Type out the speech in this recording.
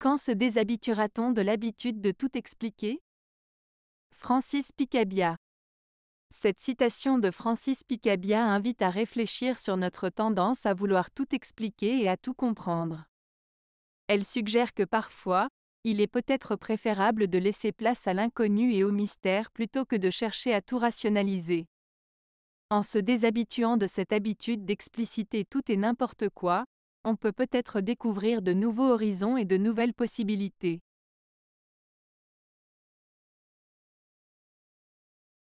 Quand se déshabituera-t-on de l'habitude de tout expliquer Francis Picabia Cette citation de Francis Picabia invite à réfléchir sur notre tendance à vouloir tout expliquer et à tout comprendre. Elle suggère que parfois, il est peut-être préférable de laisser place à l'inconnu et au mystère plutôt que de chercher à tout rationaliser. En se déshabituant de cette habitude d'expliciter tout et n'importe quoi, on peut peut-être découvrir de nouveaux horizons et de nouvelles possibilités.